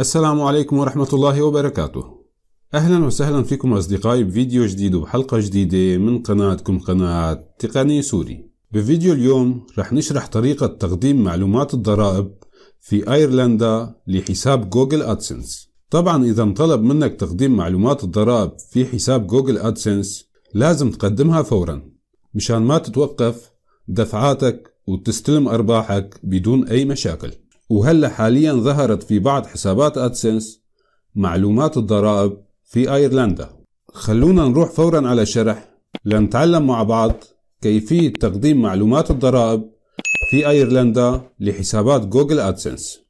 السلام عليكم ورحمة الله وبركاته أهلا وسهلا فيكم أصدقائي بفيديو جديد وحلقة جديدة من قناتكم قناة تقني سوري بفيديو اليوم رح نشرح طريقة تقديم معلومات الضرائب في أيرلندا لحساب جوجل أدسنس طبعا إذا انطلب منك تقديم معلومات الضرائب في حساب جوجل أدسنس لازم تقدمها فورا مشان ما تتوقف دفعاتك وتستلم أرباحك بدون أي مشاكل وهلا حاليا ظهرت في بعض حسابات ادسنس معلومات الضرائب في ايرلندا خلونا نروح فورا على شرح لنتعلم مع بعض كيفية تقديم معلومات الضرائب في ايرلندا لحسابات جوجل ادسنس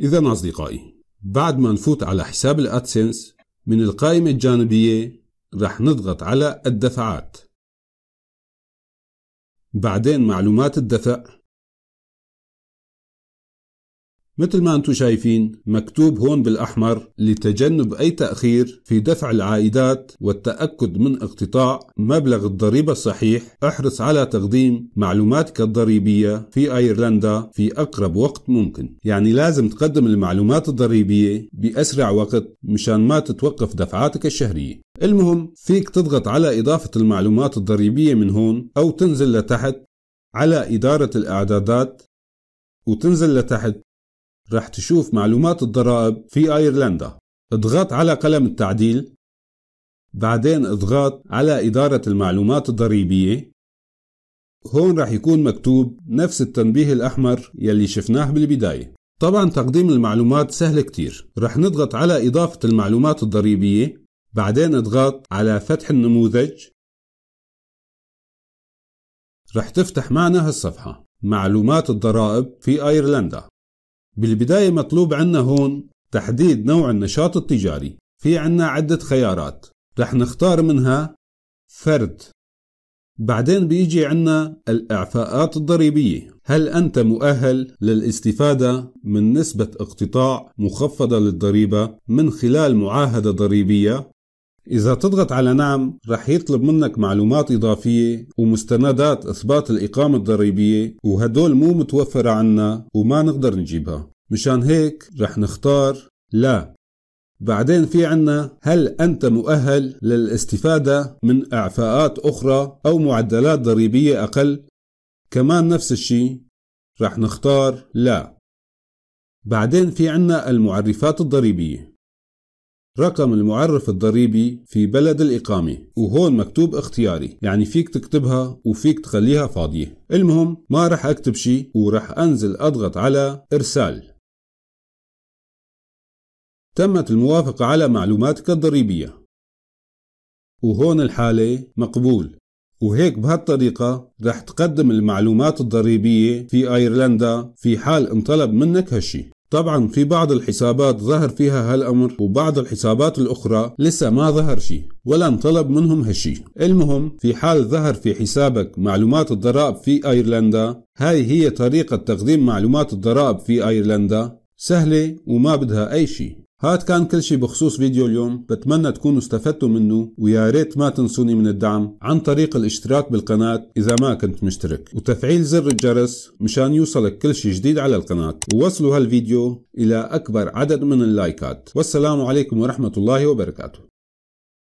إذا أصدقائي بعد ما نفوت على حساب الأدسنس من القائمة الجانبية راح نضغط على الدفعات بعدين معلومات الدفع مثل ما انتم شايفين مكتوب هون بالأحمر لتجنب أي تأخير في دفع العائدات والتأكد من اقتطاع مبلغ الضريبة الصحيح احرص على تقديم معلوماتك الضريبية في أيرلندا في أقرب وقت ممكن يعني لازم تقدم المعلومات الضريبية بأسرع وقت مشان ما تتوقف دفعاتك الشهرية المهم فيك تضغط على إضافة المعلومات الضريبية من هون أو تنزل لتحت على إدارة الإعدادات وتنزل لتحت رح تشوف معلومات الضرائب في أيرلندا اضغط على قلم التعديل بعدين اضغط على إدارة المعلومات الضريبية هون رح يكون مكتوب نفس التنبيه الأحمر يلي شفناه بالبداية طبعا تقديم المعلومات سهل كتير رح نضغط على إضافة المعلومات الضريبية بعدين اضغط على فتح النموذج رح تفتح معنا هالصفحة معلومات الضرائب في أيرلندا بالبداية مطلوب عنا هون تحديد نوع النشاط التجاري في عنا عدة خيارات رح نختار منها فرد بعدين بيجي عنا الإعفاءات الضريبية هل أنت مؤهل للاستفادة من نسبة اقتطاع مخفضة للضريبة من خلال معاهدة ضريبية إذا تضغط على نعم رح يطلب منك معلومات إضافية ومستندات إثبات الإقامة الضريبية وهدول مو متوفرة عنا وما نقدر نجيبها مشان هيك رح نختار لا بعدين في عنا هل أنت مؤهل للاستفادة من إعفاءات أخرى أو معدلات ضريبية أقل؟ كمان نفس الشيء رح نختار لا بعدين في عنا المعرفات الضريبية رقم المعرف الضريبي في بلد الإقامة وهون مكتوب اختياري يعني فيك تكتبها وفيك تخليها فاضية المهم ما رح أكتب شي ورح أنزل أضغط على إرسال تمت الموافقة على معلوماتك الضريبية وهون الحالة مقبول وهيك بهالطريقة رح تقدم المعلومات الضريبية في أيرلندا في حال انطلب منك هالشي طبعا في بعض الحسابات ظهر فيها هالأمر وبعض الحسابات الأخرى لسه ما ظهر شيء ولا انطلب منهم هالشيء المهم في حال ظهر في حسابك معلومات الضرائب في أيرلندا هاي هي طريقة تقديم معلومات الضرائب في أيرلندا سهلة وما بدها أي شيء هاد كان كل شي بخصوص فيديو اليوم بتمنى تكونوا استفدتوا منه ويا ريت ما تنسوني من الدعم عن طريق الاشتراك بالقناة إذا ما كنت مشترك وتفعيل زر الجرس مشان يوصلك كل شي جديد على القناة ووصلوا هالفيديو إلى أكبر عدد من اللايكات والسلام عليكم ورحمة الله وبركاته